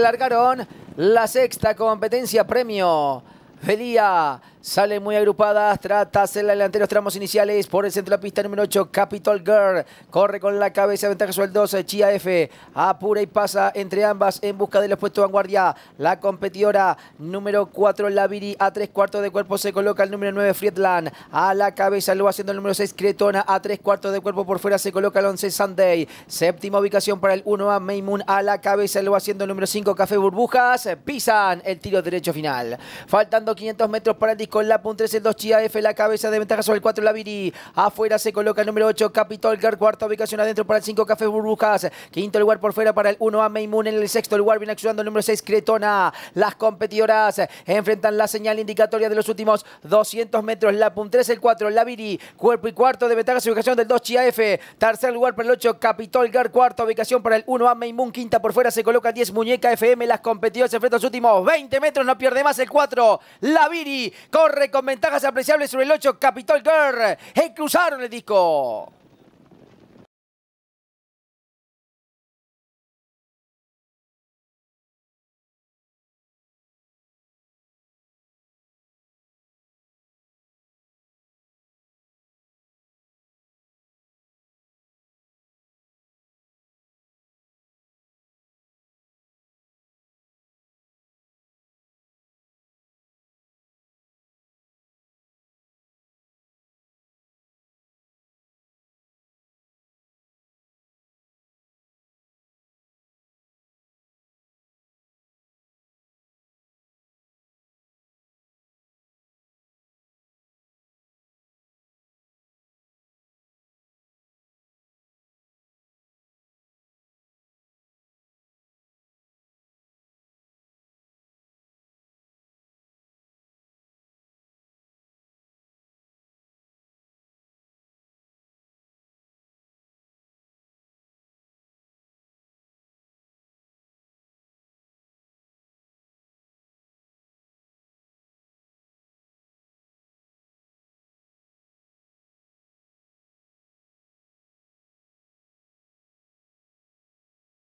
Largaron la sexta competencia premio. Felia. Sale muy agrupadas, trata hacer la delantera los tramos iniciales por el centro de la pista número 8, Capital Girl. Corre con la cabeza, ventaja sobre el 12, eh, Chia F. Apura y pasa entre ambas en busca del los vanguardia. La competidora número 4, Laviri, a tres cuartos de cuerpo se coloca el número 9, Friedland. A la cabeza lo va haciendo el número 6, Cretona. A tres cuartos de cuerpo por fuera se coloca el 11, Sunday. Séptima ubicación para el 1A, Maymoon. A la cabeza lo va haciendo el número 5, Café Burbujas. Pisan el tiro derecho final. Faltando 500 metros para el disco con la punta el 2 Chia F, la cabeza de ventaja sobre el 4 Labiri. Afuera se coloca el número 8 Capitol gar cuarta ubicación adentro para el 5 Café Burbujas. Quinto lugar por fuera para el 1 A en el sexto lugar viene actuando el número 6 Cretona. Las competidoras enfrentan la señal indicatoria de los últimos 200 metros. La punta 3 el 4 Labiri. cuerpo y cuarto de ventaja sobre ubicación del 2 Chia F. Tercer lugar para el 8 Capitol Gar, cuarta ubicación para el 1 A quinta por fuera se coloca 10 Muñeca FM. Las competidoras enfrentan los últimos 20 metros, no pierde más el 4 Labiri. Con corre con ventajas apreciables sobre el 8 Capitol Girl. Hey, cruzaron el disco.